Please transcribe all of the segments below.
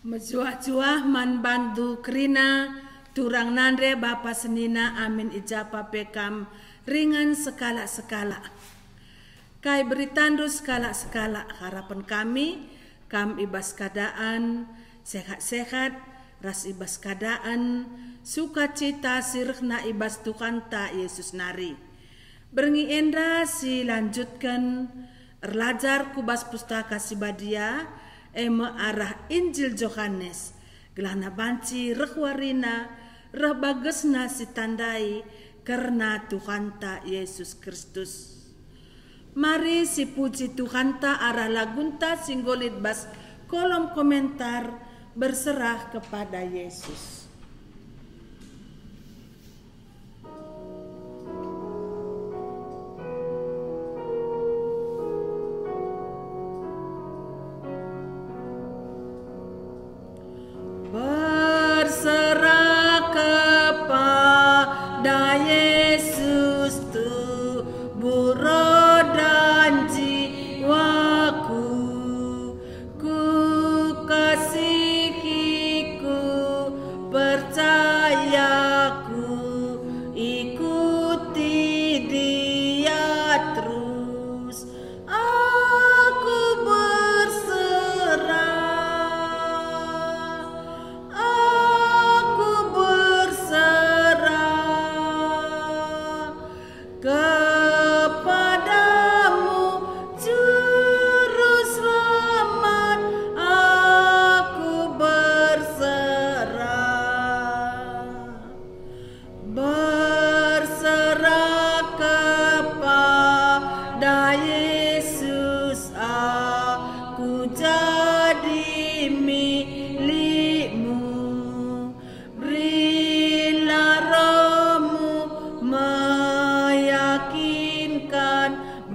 Mezuah-zuah man bantu krina turang nandre bapa senina amin ijapa pekam ringan sekala-sekala. Kai beritandu sekala-sekala harapan kami, kam ibas kadaan, sehat-sehat, ras ibas kadaan, sukacita sirhna ibas Tuhan ta Yesus nari. Berengi endra si lanjutkan, erlajar kubas pustaka sibadia, ema arah Injil Yohanes gelana banci rehwarina rah bagesna sitandai karena Tuhan ta Yesus Kristus Mari si puji Tuhan ta arah lagunta singgolit bas kolom komentar berserah kepada Yesus.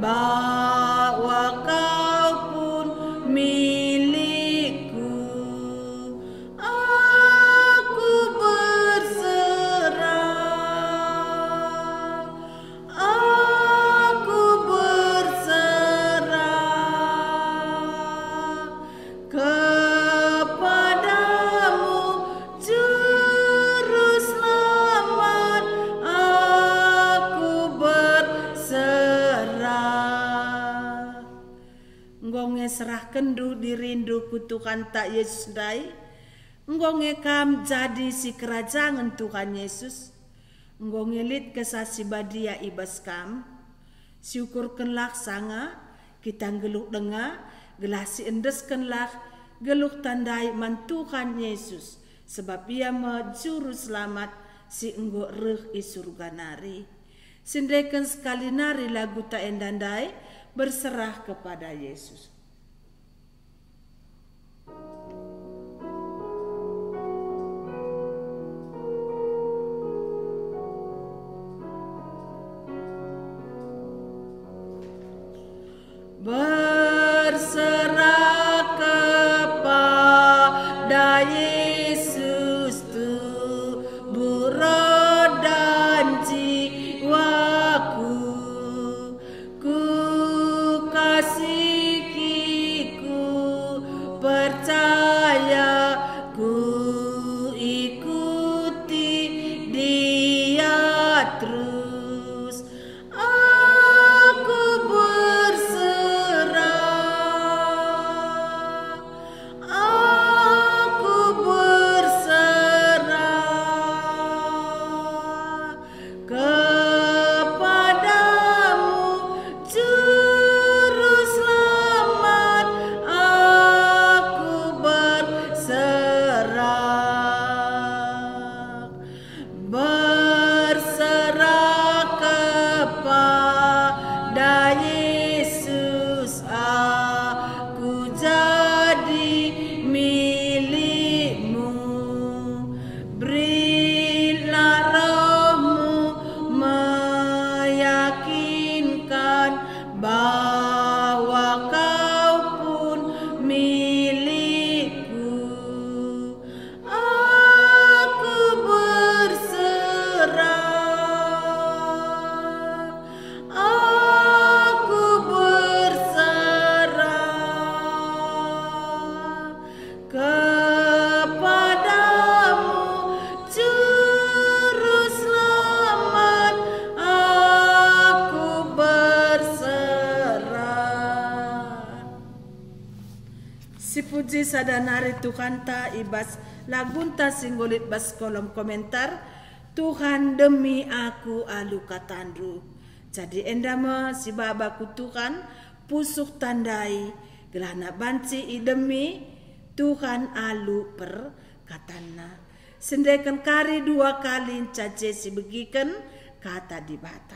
마 kendu dirindu kutukan tak Yesus dai. Engkau ngekam jadi si kerajaan Tuhan Yesus. Engkau ngelit kesasi badia ibas kam. Syukur kenlah sanga, kita geluk denga, gelasi endes kenlah geluk tandai mantukan Yesus. Sebab ia juru selamat si enggo reh i surga nari. Sindaikan sekali nari lagu tak endandai berserah kepada Yesus berserah Fanta Ibas Lagunta Singgolit Bas kolom komentar Tuhan demi aku alu katandru Jadi endama si babaku Tuhan pusuk tandai Gelana banci idemi Tuhan alu per katana Sendekan kari dua kali cace si begikan kata di bata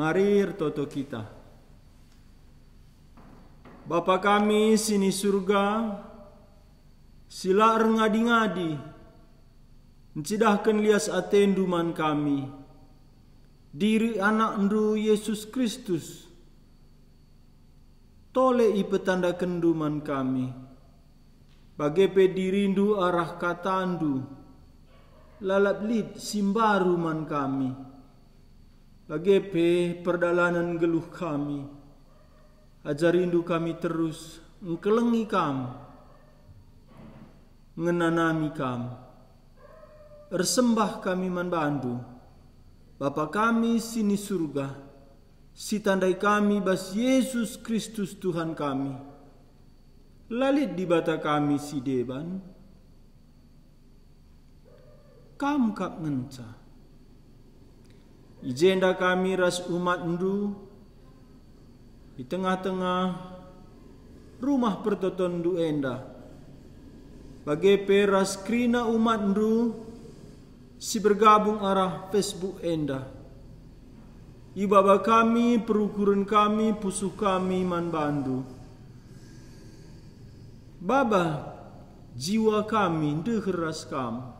marir toto kita. Bapa kami sini surga, sila rengadi-ngadi, mencedahkan lias atenduman kami, diri anak ndu Yesus Kristus, tole i petanda kenduman kami, bagai pedirindu arah katandu, lalap lid simbaruman kami, Lagepe perdalanan geluh kami. Ajar rindu kami terus engkelengi kami. Ngenanami kami. Ersembah kami manbandu. Bapa kami sini surga. si tandai kami bas Yesus Kristus Tuhan kami. Lalit di bata kami si deban. Kam kap ngencah Ijenda kami ras umat ndu di tengah-tengah rumah pertonton ndu enda. Bagi peras krina umat ndu si bergabung arah Facebook enda. Ibaba kami, perukuran kami, pusuh kami man bandu. Baba, jiwa kami ndu keras kami.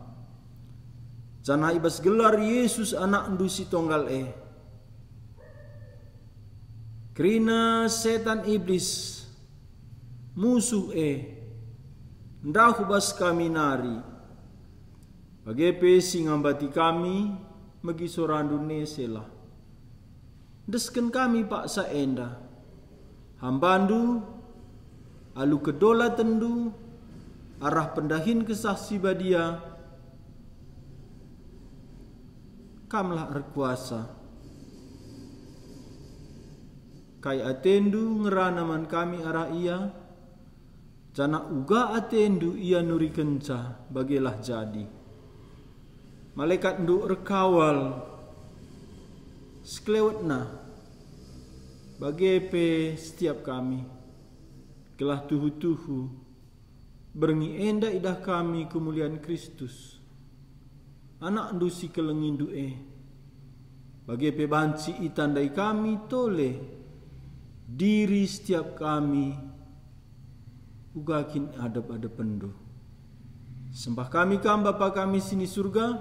Jana ibas gelar Yesus anak dusi tonggal e. Kerina setan iblis musuh e. Eh. Ndah ubas kami nari. Bagepe ambati kami megi sorandune selah. Desken kami paksa endah. Hambandu alu kedola tendu arah pendahin kesah badia. kamlah berkuasa. Kai atendu ngeranaman kami arah ia, Jana uga atendu ia nuri kenca bagilah jadi. Malaikat ndu rekawal sekelewatna bagi pe setiap kami. kelah tuhu-tuhu berngi enda idah kami kemuliaan Kristus anak dusi si kelengindu e bagi pebanci itandai kami tole diri setiap kami ugakin adab ada pendu sembah kami kam bapa kami sini surga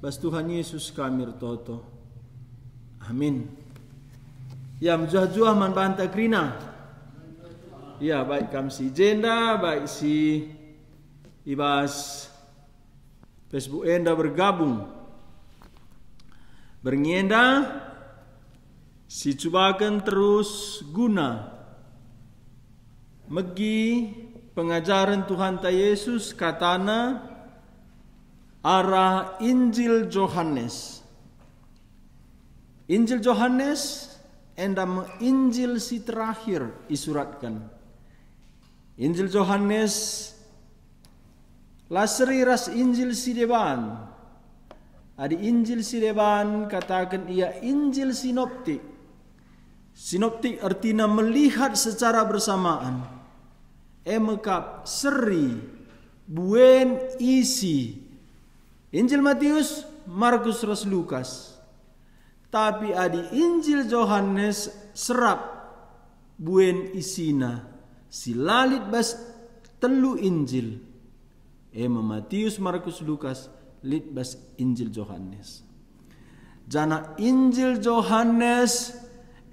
bas Tuhan Yesus kami toto amin ya mjuah-juah man banta krina ya baik kam si jenda baik si ibas Facebook Anda eh, bergabung. Bernyenda si cubakan terus guna megi pengajaran Tuhan ta Yesus katana arah Injil Yohanes. Injil Yohanes enda Injil si terakhir isuratkan. Injil Yohanes Lasri ras Injil Sideban. Adi Injil Sideban katakan ia Injil Sinoptik. Sinoptik artinya melihat secara bersamaan. Emekap seri buen isi. Injil Matius, Markus, Ras Lukas. Tapi adi Injil Johannes serap buen isina. Silalit bas telu Injil Emma Matius, Markus, Lukas, Litbas Injil Johannes. Jana Injil Johannes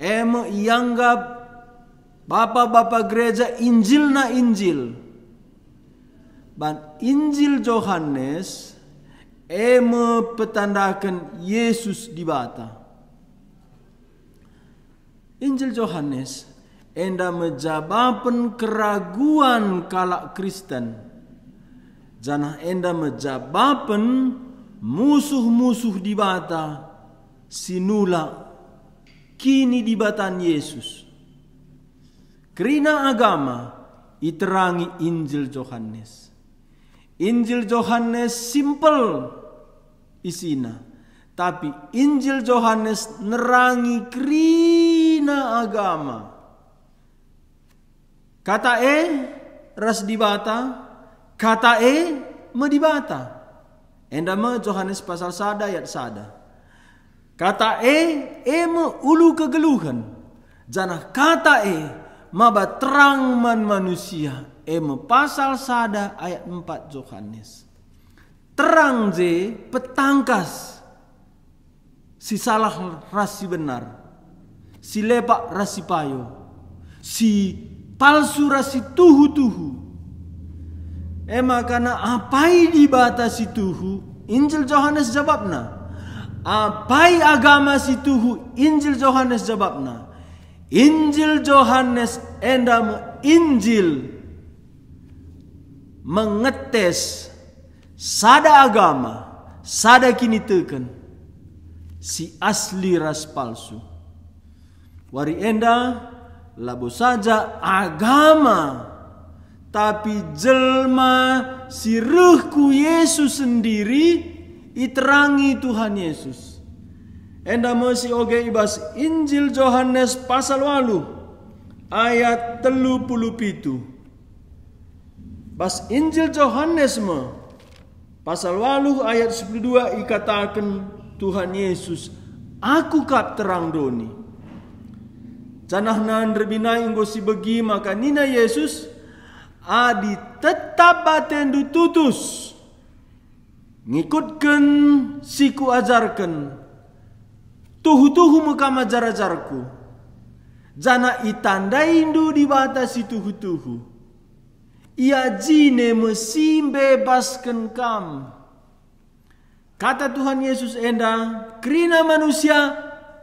ema ianggap bapak-bapak gereja Injil na Injil. Ban Injil Johannes Emma petandakan Yesus di bata. Injil Johannes enda mejabapen keraguan kalak Kristen Janah enda mejabapen musuh-musuh di bata sinula kini di batan Yesus. Kerina agama iterangi Injil Yohanes. Injil Yohanes simple isina. Tapi Injil Yohanes nerangi kerina agama. Kata E, ras dibata, Kata e medibata. Endama me Johannes pasal sada ayat sada. Kata e e me ulu kegeluhan. Jana kata e maba terang man manusia. E me pasal sada ayat 4 Johannes. Terang je petangkas. Si salah rasi benar. Si lepak rasi payo. Si palsu rasi tuhu-tuhu Ema apa di dibatasi tuhu? Injil Yohanes jawabna. apa agama si Injil Yohanes jawabna. Injil Yohanes endam Injil mengetes sada agama, sada kini teken si asli ras palsu. Wari enda labu saja agama tapi jelma siruhku Yesus sendiri iterangi Tuhan Yesus. Enda mesti oge ibas Injil Yohanes pasal walu ayat telu puluh pitu. Bas Injil Yohanes me pasal walu ayat 12 ikatakan Tuhan Yesus aku kat terang doni. Canah nan rebina inggo si begi maka nina Yesus adi tetap baten tutus ngikutkan siku ajarkan tuhu-tuhu muka ajar-ajarku jana itandai indu di batasi tuhu-tuhu ia jine mesim bebaskan kam kata Tuhan Yesus enda kerina manusia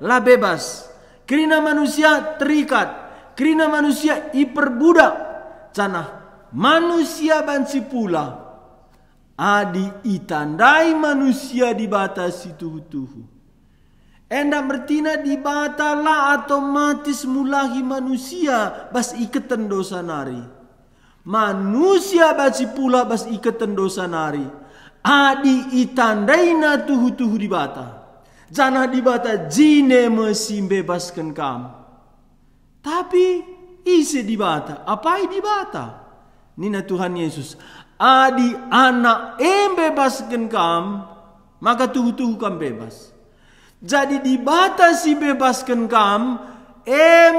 lah bebas kerina manusia terikat kerina manusia iperbudak jana manusia pula, adi itandai manusia dibatasi tuhu-tuhu. Enda bertina atau otomatis mulahi manusia bas iketendosa dosa nari. Manusia basi pula bas iketendosa dosa nari. Adi itandaina tuhu-tuhu dibata. Jana dibata jine mesin bebaskan kamu. Tapi isi dibata. Apa dibata? Nina Tuhan Yesus. Adi anak em bebas kam, maka tuhu-tuhu kam bebas. Jadi dibatasi bebas kam, em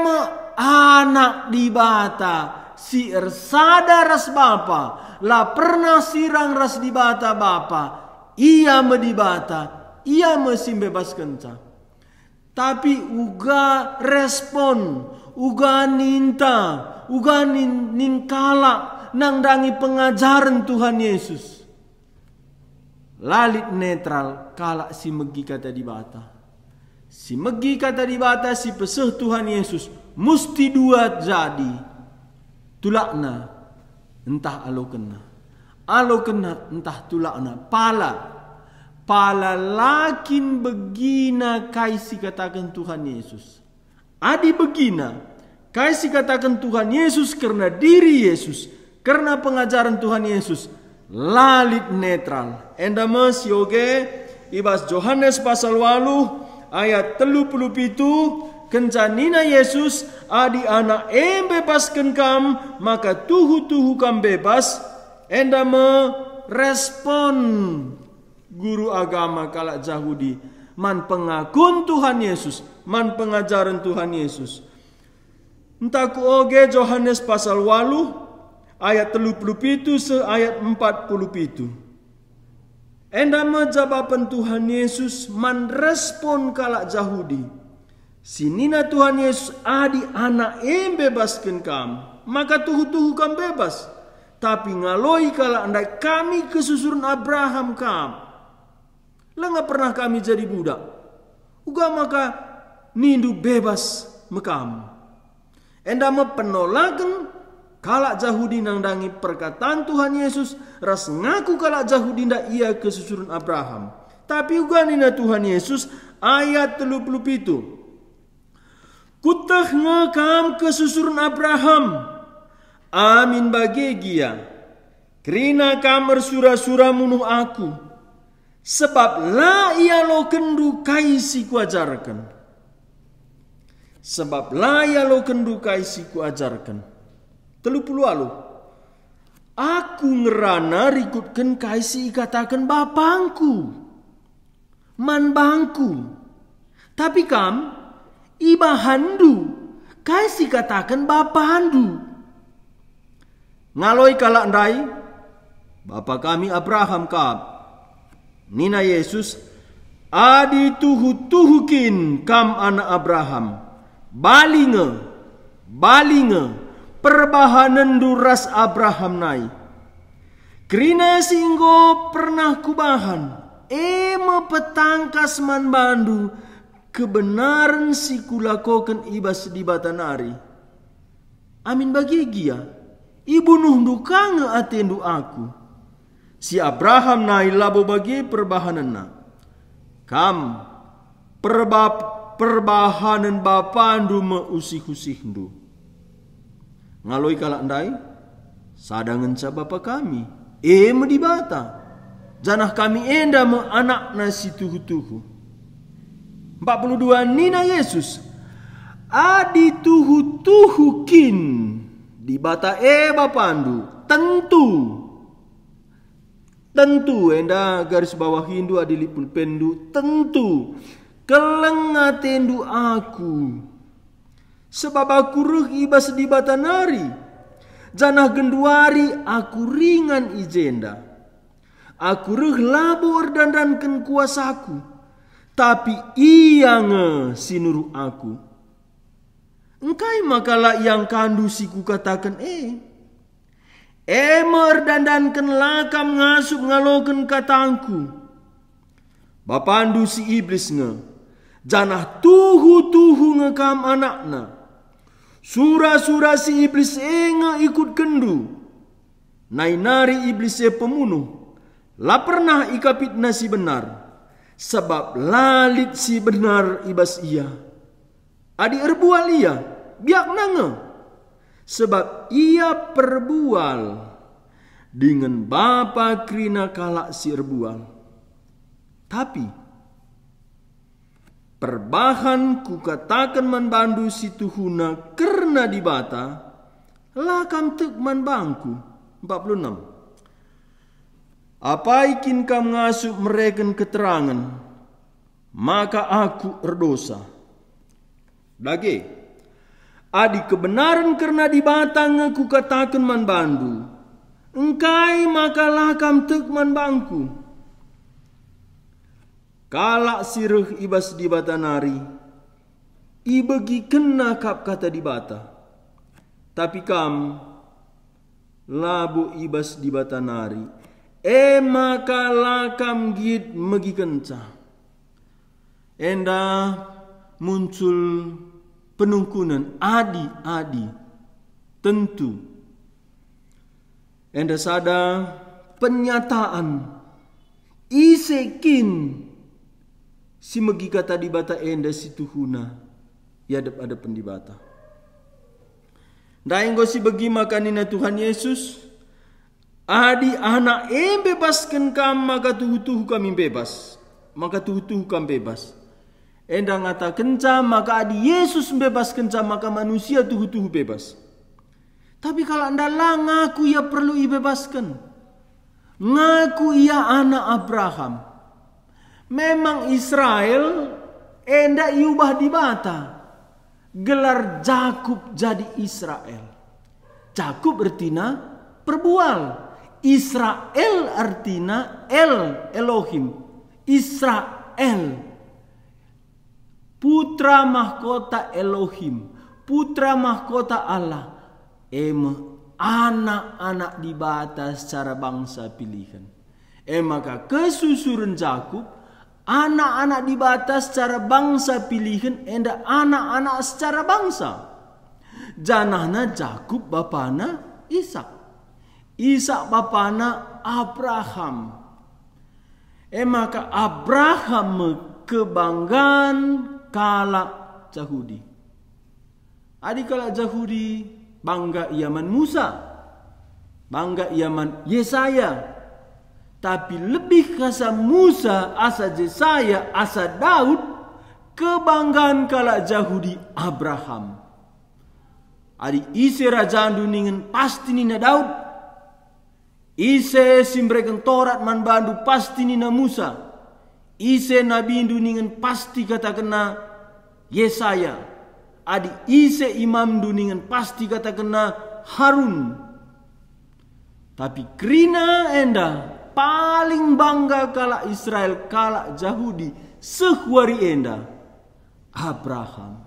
anak dibata, si ersada ras bapa, la pernah sirang ras dibata bapa, ia medibata, ia mesin bebas kencang. Tapi uga respon, uga ninta, uga nin, ninkala, nangrangi pengajaran Tuhan Yesus. Lalit netral kalak si megi kata di bata. Si megi kata di bata si peseh Tuhan Yesus mesti dua jadi. Tulakna entah alo kena. Alo kena entah tulakna pala. Pala lakin begina kaisi katakan Tuhan Yesus. Adi begina kaisi katakan Tuhan Yesus karena diri Yesus karena pengajaran Tuhan Yesus lalit netral. Endames yoge ibas Johannes pasal walu ayat telu puluh kencanina Yesus adi anak em bebaskan kam maka tuhu tuhu kam bebas endame respon guru agama kalak Yahudi man pengakun Tuhan Yesus man pengajaran Tuhan Yesus entaku oge Johannes pasal walu ayat telu puluh se ayat empat puluh pitu. Enda mejabapan Tuhan Yesus manrespon kalak Yahudi. Sinina Tuhan Yesus adi anak em bebaskan kam. Maka tuhu-tuhu kam bebas. Tapi ngaloi kalak andai kami kesusuran Abraham kam. Lengah pernah kami jadi budak. Uga maka nindu bebas mekam. Enda penolakan Kala Yahudi nandangi perkataan Tuhan Yesus, ras ngaku kala Yahudi ndak ia kesusurun Abraham. Tapi uganina Tuhan Yesus ayat telu itu. Kutah ngakam kesusurun Abraham. Amin bagi dia Kerina kamar sura-sura munuh aku. Sebab la ia lo kendu kaisi kuajarkan. Sebab la ia lo kendu kaisi kuajarkan telu alu. Aku ngerana rikutkan kaisi katakan bapangku. Man bangku. Tapi kam, iba handu. Kaisi katakan bapa handu. Ngaloi kalak ndai. Bapa kami Abraham kam, Nina Yesus adi tuhu tuhukin kam anak Abraham. Balinge, balinge, perbahanan duras Abraham nai. Krina singgo pernah kubahan, ema petangkas man bandu, kebenaran si kulakokan ibas di batanari. Amin bagi gia, ya. ibu nuh dukange atendu aku. Si Abraham nai labo bagi perbahanan na. Kam, perbab perbahanan bapandu meusih-usih ndu ngaloi kala ndai sadangan sa bapa kami e medibata janah kami enda me anak nasi tuhu-tuhu 42 Nina Yesus adi tuhu-tuhu kin dibata e bapandu tentu tentu enda garis bawah Hindu adi lipul pendu tentu kelengatendu aku sebab aku rugi ibas di batanari. Janah genduari aku ringan ijenda. Aku ruh labor dan dan ken kuasaku. Tapi iya nge sinuru aku. Engkai makalah yang kandu siku katakan eh. Emer dan dan ken lakam ngasup ngaloken katangku. Bapandu si iblis nge. Janah tuhu-tuhu ngekam anakna Surah-surah si iblis enga ikut kendu. nari iblis e pemunuh. La pernah ikapit nasi benar. Sebab lalit si benar ibas ia. Adi erbual ia. Biak nanga. Sebab ia perbual. Dengan bapa krina kalak si erbual. Tapi Perbahan kukatakan si situhuna karena dibata lakam tek manbangku. 46. Apa ikin kam ngasuk mereken keterangan, maka aku erdosa. Lagi, adi kebenaran karena dibatang aku katakan manbandu. Engkai maka lakam tek manbangku. Kalak sirih ibas di batanari. Ibagi kena kap kata di bata. Tapi kam labu ibas di batanari. Ema kam git megi kencah. Enda muncul penungkunan adi-adi tentu Endah sada penyataan isekin si megika tadi bata enda si tuhuna yadap ada pendibata Daenggo si bagi makanina Tuhan Yesus Adi anak em bebaskan kam maka tuh kami bebas maka tuh kami bebas Enda ngata kenca maka adi Yesus bebas kenca maka manusia tuh tuh bebas tapi kalau anda lah ngaku ia perlu ibebaskan ngaku ia anak Abraham memang Israel endak iubah di bata. Gelar Jakub jadi Israel. Jakub artinya perbual. Israel artinya El, Elohim. Israel. Putra mahkota Elohim. Putra mahkota Allah. Em anak-anak di bata secara bangsa pilihan. Emaka kesusuran Jakub anak-anak dibatas secara bangsa pilihan enda anak-anak secara bangsa janahna Jakub bapana Ishak Ishak bapana Abraham eh maka Abraham kebanggaan kala Yahudi adik kala Yahudi bangga Iman Musa bangga Iman Yesaya tapi lebih kasa Musa, asa Yesaya, asa Daud, kebanggaan kala Yahudi Abraham. Adi isi rajaan duningen pasti nina Daud. Ise simbrekan torat man bandu pasti nina Musa. Ise nabi duningen pasti kata kena Yesaya. Adi ise imam duningen pasti kata kena Harun. Tapi krina endah paling bangga kala Israel kala Yahudi sehuari enda Abraham.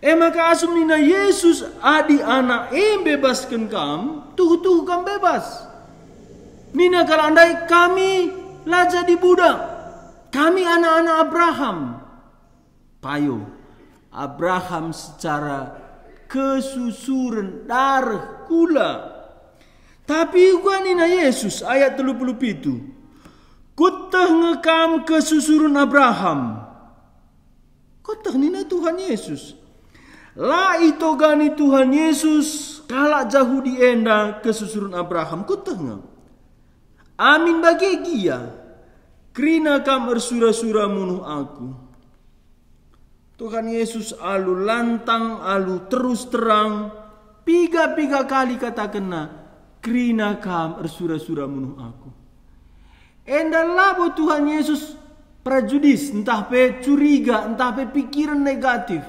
Ema eh, ka asum nina Yesus adi anak em eh, bebaskan kam, tuh-tuh kam bebas. Nina kalau andai kami laja jadi budak, kami anak-anak Abraham. Payo, Abraham secara kesusuran darah kula tapi gua nina Yesus ayat telu puluh pitu. Kutah ngekam ke susurun Abraham. Kutah nina Tuhan Yesus. La itu gani Tuhan Yesus kala jahu di enda ke Abraham. Kutah ngam. Amin bagi gia. Krina kam ersura-sura munuh aku. Tuhan Yesus alu lantang, alu terus terang. Piga-piga kali kata kena krina kam ersura-sura munuh aku. Enda labo Tuhan Yesus prejudis, entah pe curiga, entah pe pikiran negatif.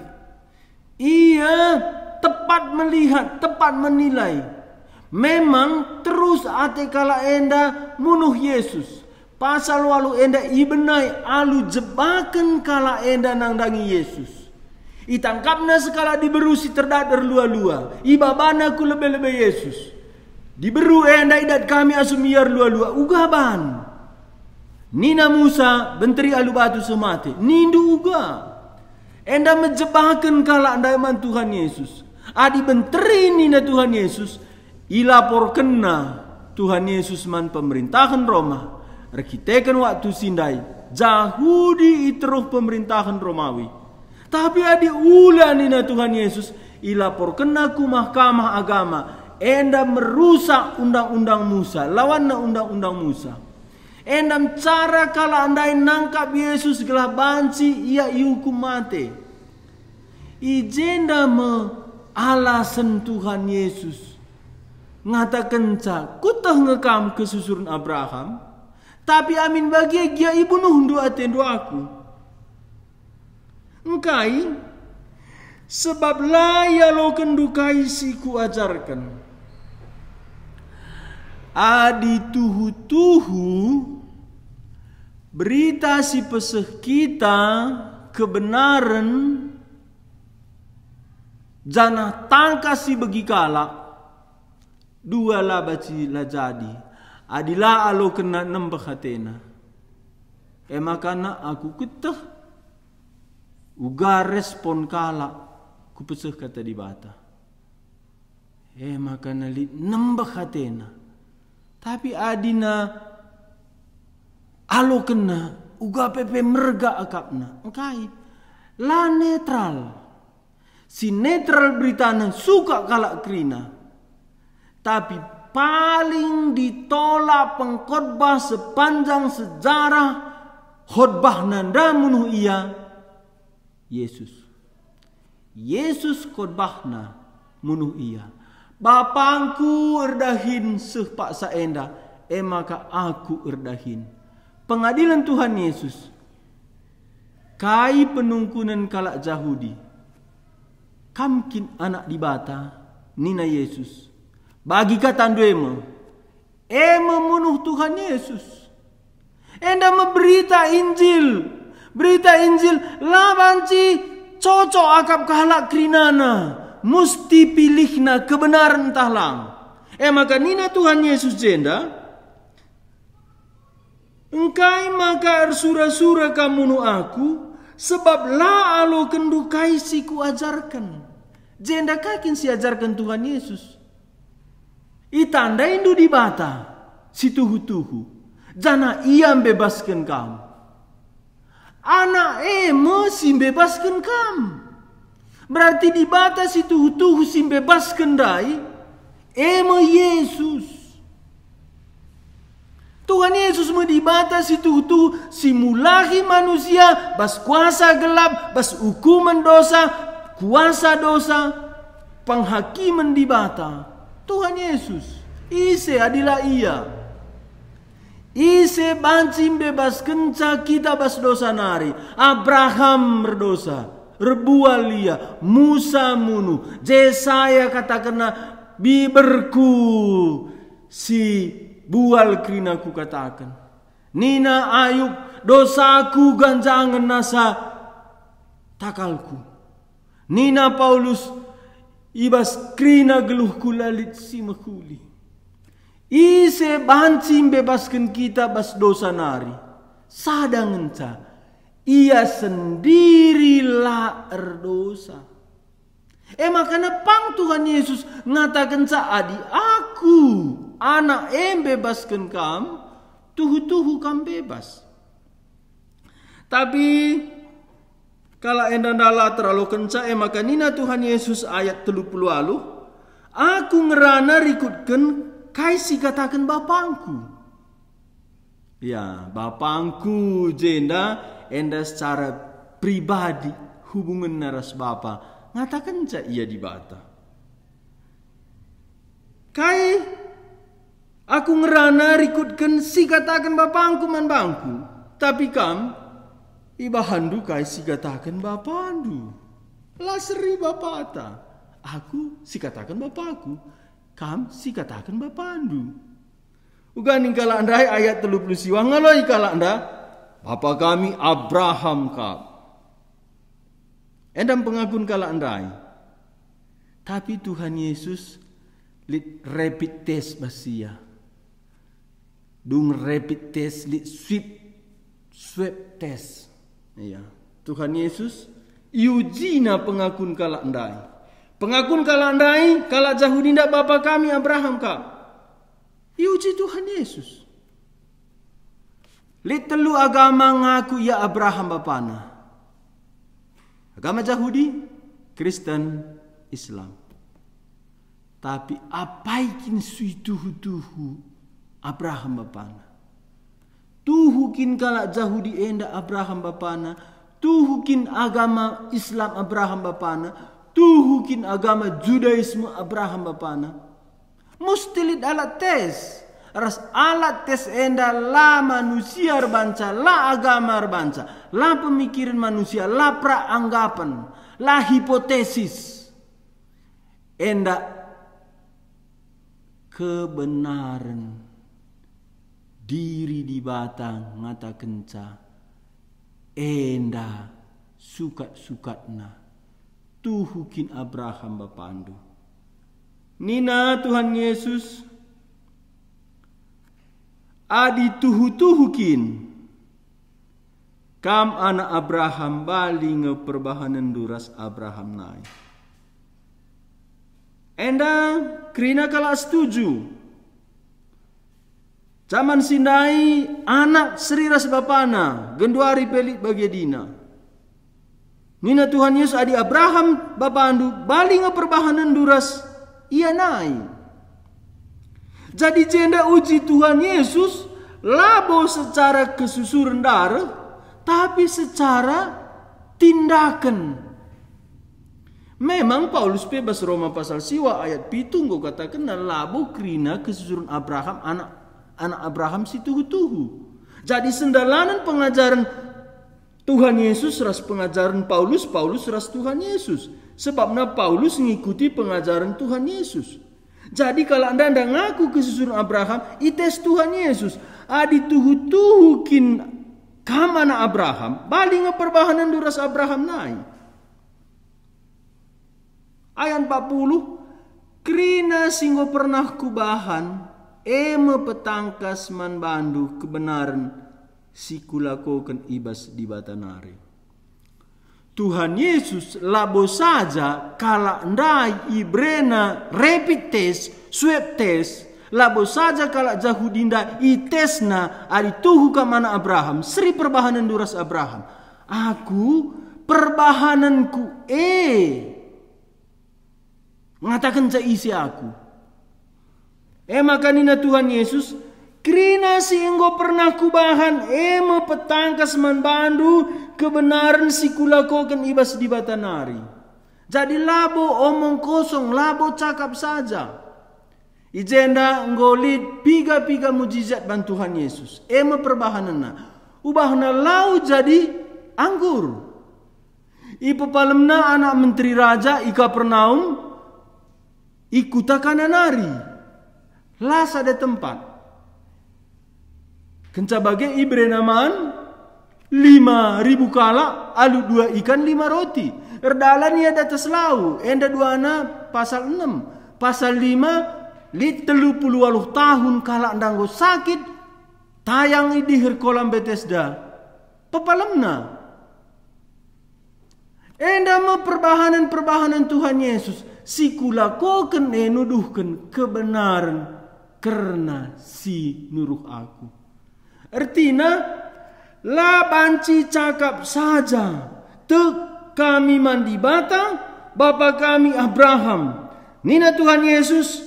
Ia tepat melihat, tepat menilai. Memang terus ate kala enda munuh Yesus. Pasal walu enda ibenai alu jebakan kala enda nangdangi Yesus. Itangkapna sekala diberusi terdatar lua-lua. Ibabana ku lebih-lebih Yesus. Diberu enda idat kami asumiar lua-lua ugaban. Nina Musa benteri alubatu semati. Nindu uga. Enda menjebahkan kala anda iman Tuhan Yesus. Adi benteri nina Tuhan Yesus. Ilapor kena Tuhan Yesus man pemerintahan Roma. Rekitekan waktu sindai. Jahudi iteruh pemerintahan Romawi. Tapi adi ulan nina Tuhan Yesus. Ilapor kena ku mahkamah agama Enda merusak undang-undang Musa. Lawanna undang-undang Musa. Endam cara kalau anda nangkap Yesus gelah banci ia iukum mate. Ijenda me alasan Tuhan Yesus. Ngata kenca, kutah ngekam kesusuran Abraham. Tapi amin bagi dia ibu nuh doa tendo aku. Engkai, sebab laya lo kendukai si siku ajarkan. Adi tuhu tuhu berita si pesek kita kebenaran jana si bagi kala dua laba baci la jadi adila alo kena nembah hatena emakana eh, aku ketah uga respon kala ku pesek kata di bata emakana eh, li nembah hatena tapi adina alo kena uga pepe merga akapna engkai la netral si netral beritana suka kalak krina tapi paling ditolak pengkhotbah sepanjang sejarah khotbah nanda munuh ia Yesus Yesus khotbahna munuh ia Bapangku erdahin sepaksa enda, emaka aku erdahin. Pengadilan Tuhan Yesus. Kai penungkunan kalak jahudi. Kamkin anak dibata, nina Yesus. Bagi kata dua ema memenuh Tuhan Yesus. Enda memberita Injil. Berita Injil labanci cocok akap kalak krinana musti pilihna kebenaran tahlang. eh maka nina Tuhan Yesus jenda. Engkai maka ersura sura kamu nu aku. Sebab la alo kendukai si ku ajarkan. Jenda kakin si ajarkan Tuhan Yesus. Itanda indu di bata. Si tuhu-tuhu. Jana iam bebaskan kamu. Anak emo si bebaskan kamu. Berarti di batas itu tuh sim bebas kendai ema Yesus. Tuhan Yesus mau di batas itu tuh simulahi manusia bas kuasa gelap, bas hukuman dosa, kuasa dosa, penghakiman di bata. Tuhan Yesus, ise adalah ia. Ise bancim bebas kenca kita bas dosa nari. Abraham berdosa rebualia Musa munu Jesaya katakana biberku si bual kri naku katakan nina ayub dosaku ganjangan nasa takalku nina paulus ibas krina geluhku lalit si makuli ise bansim bebaskan kita bas dosa nari sadangan ia sendirilah erdosa. Eh makanya pang Tuhan Yesus ngatakan saadi aku anak em bebaskan kam tuhu-tuhu kam bebas. Tapi kalau endandala terlalu kenca eh maka nina Tuhan Yesus ayat teluk puluh alu aku ngerana rikutken kaisi katakan bapangku. Ya, bapangku jenda enda secara pribadi hubungan naras bapa ngatakan ca ia dibata kai aku ngerana rikutkan si katakan bapangku man bangku tapi kam iba handu kai si katakan bapandu lasri bapata aku si katakan bapakku kam si katakan bapandu Uga ningkala andai ayat teluk lusiwa ngaloi kala anda Bapa kami Abraham ka. Endam pengagun kala andai. Tapi Tuhan Yesus lit rapid test basia. Dung rapid test lit sweep swab test. iya Tuhan Yesus Yujina pengakun kala andai. Pengakun kala andai, kala jahudinda bapa kami Abraham ka. Yuji Tuhan Yesus. Litelu agama ngaku ya Abraham bapana. Agama Yahudi, Kristen, Islam. Tapi apaikin sui tuhu-tuhu Abraham bapana. Tuhukin kalak Yahudi enda Abraham bapana. Tuhukin agama Islam Abraham bapana. Tuhukin agama Judaisme Abraham bapana. Mustilit alat tes ras alat tes enda la manusia banca la agama banca la pemikiran manusia la praanggapan la hipotesis enda kebenaran diri di batang ngata kenca enda sukat-sukatna tuhukin Abraham bapandu Nina Tuhan Yesus adi tuhu tuhukin kam anak Abraham bali ngeperbahanan duras Abraham nai Enda krina kala setuju Zaman sindai anak seriras bapana genduari pelik bagi dina. Nina Tuhan Yesus adi Abraham Andu bali ngeperbahanan duras ia naik. Jadi jenda uji Tuhan Yesus labo secara kesusuran darah, tapi secara tindakan. Memang Paulus bebas Roma pasal siwa ayat pitung gue katakan dan labo krina kesusuran Abraham anak anak Abraham si tuhu-tuhu. Jadi sendalanan pengajaran Tuhan Yesus ras pengajaran Paulus, Paulus ras Tuhan Yesus. Sebabnya Paulus mengikuti pengajaran Tuhan Yesus. Jadi kalau anda anda ngaku kesusuran Abraham, ites Tuhan Yesus. Adi tuhu tuhukin kamana Abraham, Balik ngeperbahanan duras Abraham naik. Ayat 40, Krina singo pernah kubahan, eme petangkas man bandu kebenaran, sikulakokan ibas di batanari. Tuhan Yesus labo saja kala ndai ibrena rapid test, swab test, labo saja kala jahudinda itesna ari tuhu kamana Abraham, sri perbahanan duras Abraham. Aku perbahananku eh mengatakan saya isi aku. Eh makanina Tuhan Yesus Krina singgo pernah kubahan ema petangkas man bandu kebenaran sikula koken ibas di batanari. Jadi labo omong kosong, labo cakap saja. Ijenda ngolit piga-piga mujizat ban Tuhan Yesus. Ema perbahanana. Ubahna lau jadi anggur. Ipa palemna anak menteri raja ika pernaum ikuta nari. Lasa ada tempat. Kenca bagai ibre namaan lima ribu kala alu dua ikan lima roti. Erdalan ia datas lau. Enda dua ana pasal enam. Pasal lima li telu puluh aluh tahun kala ndanggo sakit tayang di kolam Bethesda. Pepalemna. Enda ma perbahanan-perbahanan Tuhan Yesus. Sikula koken enuduhken kebenaran karena si nuruh aku. Artinya, la banci cakap saja. Tek kami mandi bata, Bapa kami Abraham. Nina Tuhan Yesus,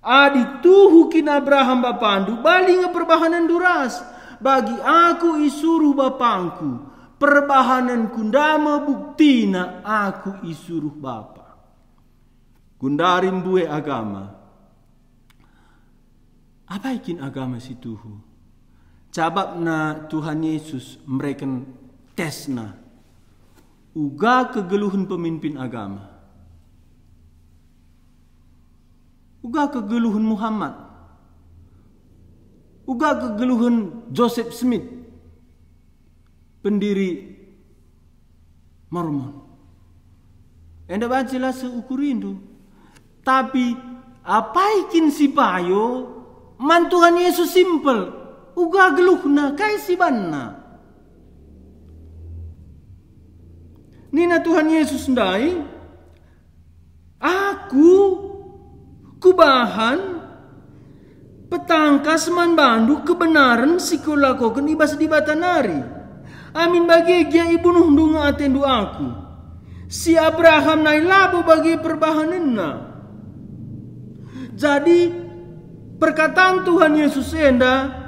adi tuhu kin Abraham Bapa andu, balinga perbahanan duras. Bagi aku isuruh Bapangku, perbahanan kundama buktina aku isuruh Bapa. Kundarim bue agama. Apa ikin agama si Tuhan? Cabab na Tuhan Yesus mereka tes na. Uga kegeluhan pemimpin agama. Uga kegeluhan Muhammad. Uga kegeluhan Joseph Smith. Pendiri Mormon. Enda bacilah seukurin tu. Tapi apa ikin si payo? Man Tuhan Yesus simple uga gluhna kai sibanna Nina Tuhan Yesus ndai aku kubahan petangkas man bandu kebenaran sikula koken ibas di batanari Amin bagi gia ibunuh dunga atendu aku si Abraham naik labu bagi perbahanenna jadi perkataan Tuhan Yesus enda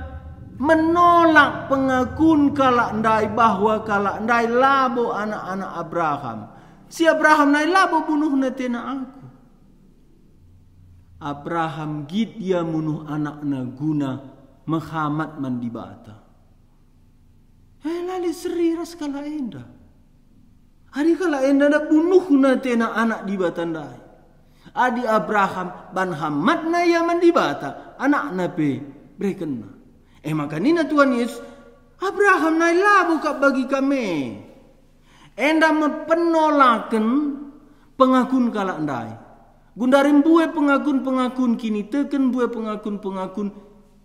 menolak pengakuan kala ndai bahwa kala ndai labo anak-anak Abraham. Si Abraham nai labo bunuh netina aku. Abraham git dia bunuh anak guna menghamat mandi bata. Eh lali seri ras kala enda. Hari kala enda nak bunuh natena anak di batandai. Adi Abraham ban Hamad na ya mandi bata anak nape brekena. E eh, Nina Tuhan Yesus, Abraham nai buka bagi kami. Enda penolakan pengakun kala endai. Gundarim buai pengakun-pengakun kini teken buai pengakun-pengakun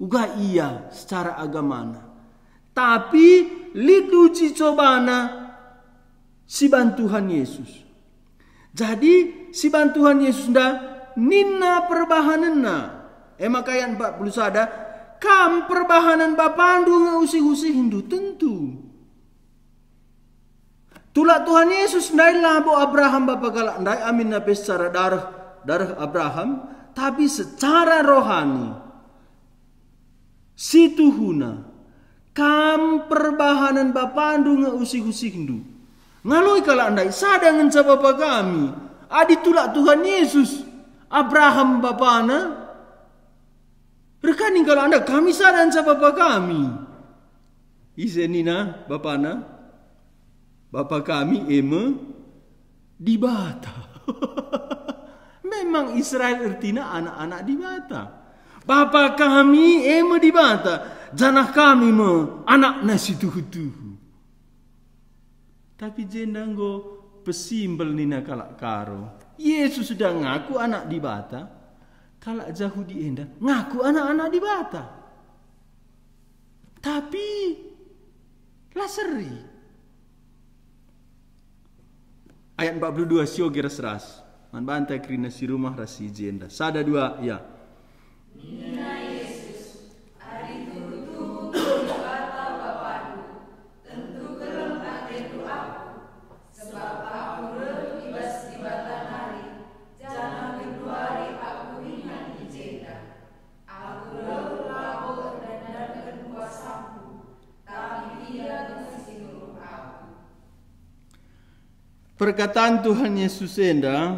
uga iya secara agamana. Tapi liduji cobana si bantuan Yesus. Jadi si bantuan Yesus nda nina perbahanena. Emakayan eh, 40 sadar. Kam perbahanan bapandu ngausi-usi Hindu tentu. Tulak Tuhan Yesus ndailah bu Abraham bapa galak ndai amin nape secara darah darah Abraham tapi secara rohani si kam perbahanan bapandu ngausi-usi Hindu. Ngalui kala andai sadangan sa bapa kami adi tulak Tuhan Yesus Abraham bapana Rekan kalau anda kami saran sama bapa kami. Isa ni na, bapa na. Bapa kami ema di bata. Memang Israel ertina anak-anak di bata. Bapa kami ema di bata. Janah kami me anak nasi tuhu Tapi jendang pesimbel nina kalak karo. Yesus sudah ngaku anak di bata. Kalau di Enda ngaku anak-anak di bata. Tapi lah seri. Ayat 42 sio geras ras. Man bantai si rumah rasi jenda. Sada dua ya. Yeah. Perkataan Tuhan Yesus enda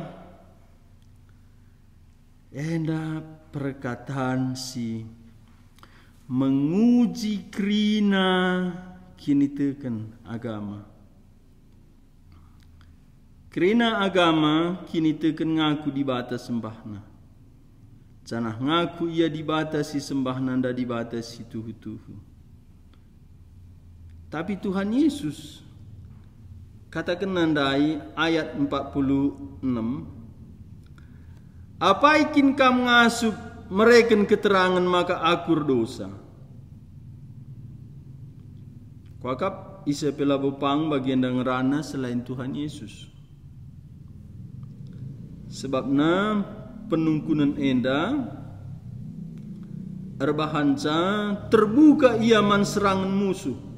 endah perkataan si menguji krina kini tekan agama. Krina agama kini tekan ngaku di batas sembahna. Canah ngaku ia dibatasi sembahna dan dibatasi tuhu-tuhu. Tapi Tuhan Yesus katakan nandai ayat 46 apa ikin kamu ngasup mereken keterangan maka akur dosa kuakap isa pelabopang bagian dang rana selain Tuhan Yesus sebab enam penungkunan enda erbahanca terbuka iaman serangan musuh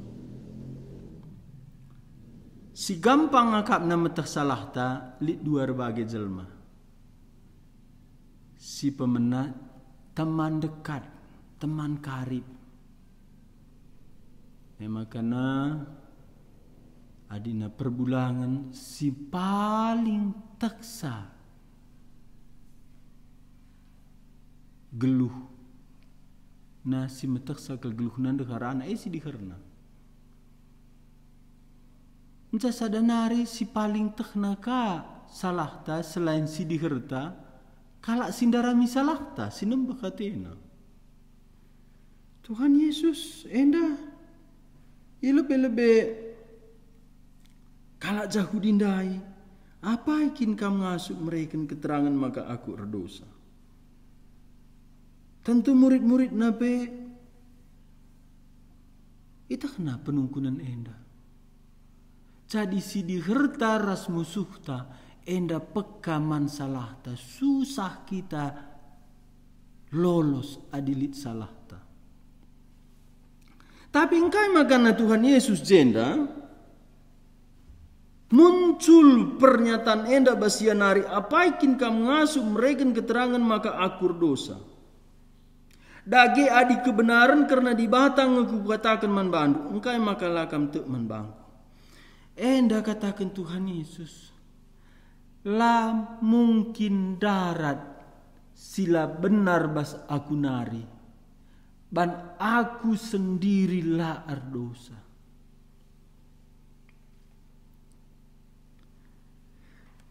si gampang ngakap nama tersalah ta lid dua berbagai jelma si pemenat teman dekat teman karib Memang makana adina perbulangan si paling taksa geluh nah, si metaksa ke geluh nan dekarana eh si dikarna Minta sadanari si paling teknaka salahta selain si diherta, kalak sindarami salahta sinem katena. Tuhan Yesus enda ilebe-lebe kalak jahu apa ikin kamu ngasuk mereka keterangan maka aku redosa. Tentu murid-murid nape itah na penungkunan endah jadi sidi herta rasmusuhta enda peka salahta susah kita lolos adilit salahta tapi engkau makana Tuhan Yesus jenda muncul pernyataan enda basianari apaikin kamu ngasuh mereken keterangan maka akur dosa dage adi kebenaran karena dibatang aku katakan man bandu engkau makalakam tuk man bangku Enda katakan Tuhan Yesus, lah mungkin darat sila benar bas aku nari, ban aku sendirilah ardosa.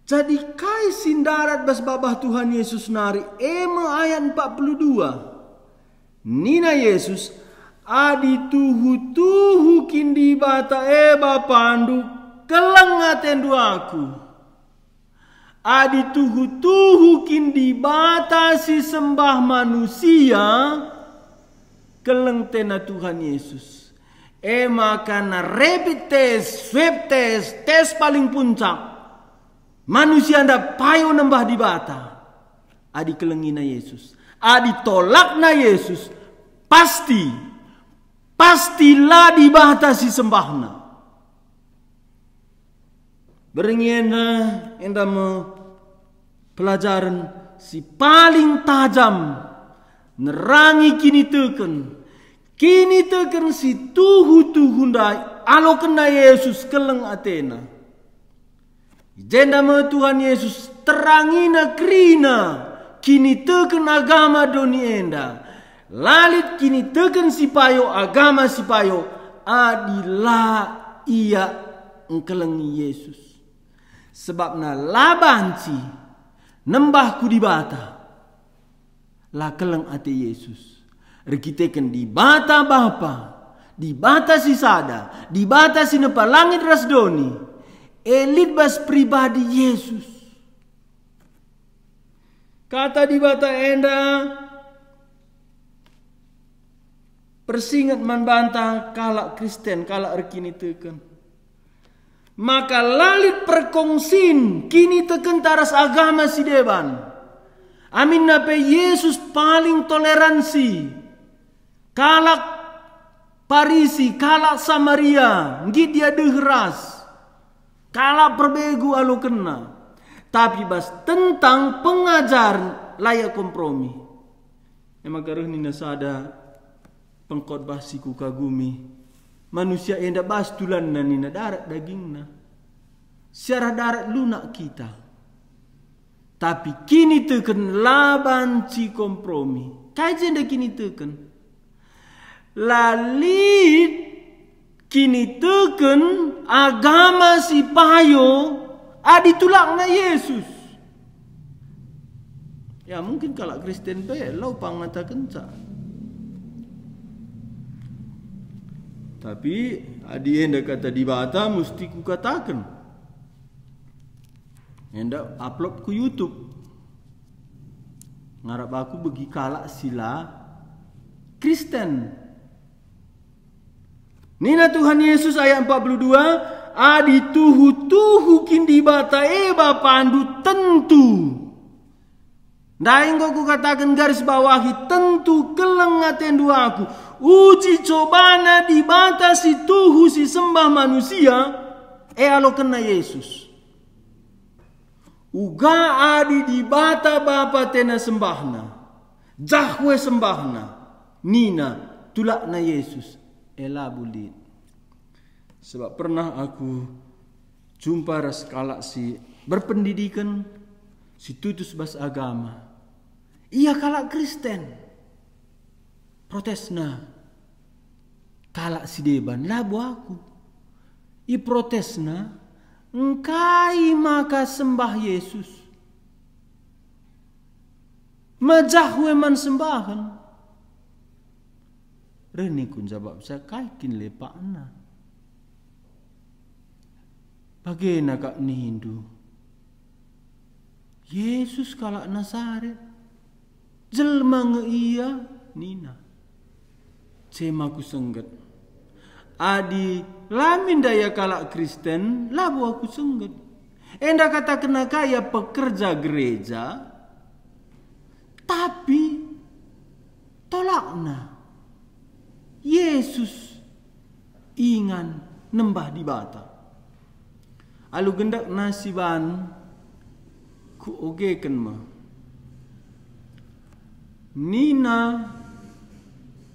Jadikai Jadi kai sindarat bas babah Tuhan Yesus nari ema ayat 42. Nina Yesus adi tuhu tuhu kindi bata eba pandu kelanga tendu aku. Adi tuhu-tuhu kin dibatasi sembah manusia, keleng tena Tuhan Yesus. Ema karena rapid test, swab test, tes paling puncak. Manusia anda payo nembah di bata. Adi kelengina Yesus. Adi tolakna Yesus. Pasti. Pastilah dibatasi sembahna. Beringena mau pelajaran si paling tajam nerangi kini teken kini teken si tuhu tuhunda alo kena Yesus keleng Athena jenda Tuhan Yesus terangina krina kini teken agama doni enda lalit kini teken si payo agama si payo adila ia engkeleng Yesus sebabna labanci nembahku di bata la keleng ate Yesus rekiteken di bata bapa di bata sada, di bata sinepa langit rasdoni elit bas pribadi Yesus kata di bata enda persingat man kalak Kristen kalak rekini teken maka lalit perkongsin kini tekentaras agama si deban. Amin nape Yesus paling toleransi. Kalak Parisi, kalak Samaria, ngi dia degeras. Kalak perbegu alu kena. Tapi bas tentang pengajar layak kompromi. Emang keruh nina sadar pengkotbah siku kagumi manusia yang dah bas tulan na na darat daging na. Siara darat lunak kita. Tapi kini teken laban si kompromi. Kajian dah kini teken. Lalit kini teken agama si payo aditulak na Yesus. Ya mungkin kalau Kristen bayar, lau pangata kencang. Tapi adi enda kata di bata mesti ku katakan. Enda upload ke YouTube. Ngarap aku bagi kalak sila Kristen. Nina Tuhan Yesus ayat 42 adi tuhu tuhu kindi bata eba eh, pandu tentu. Daeng kau katakan garis bawahi tentu kelengatin aten dua aku uji cobana dibatasi tuhu si sembah manusia e alo kena Yesus uga adi dibata bapa tena sembahna jahwe sembahna nina tulak na Yesus ela bulit sebab pernah aku jumpa raskala si berpendidikan si tutus bas agama ia kalak Kristen protes na si deban labu aku i protes na engkai maka sembah Yesus majahwe man sembahan reni kun jawab saya kaikin lepakna bagaimana kak ni Hindu Yesus kalak Nasare, jelma ngeia nina cemaku sengget adi lamin daya kalak Kristen labu aku sengget enda kata kena kaya pekerja gereja tapi tolakna Yesus ingan nembah di bata alu gendak nasiban ku ogeken ma Nina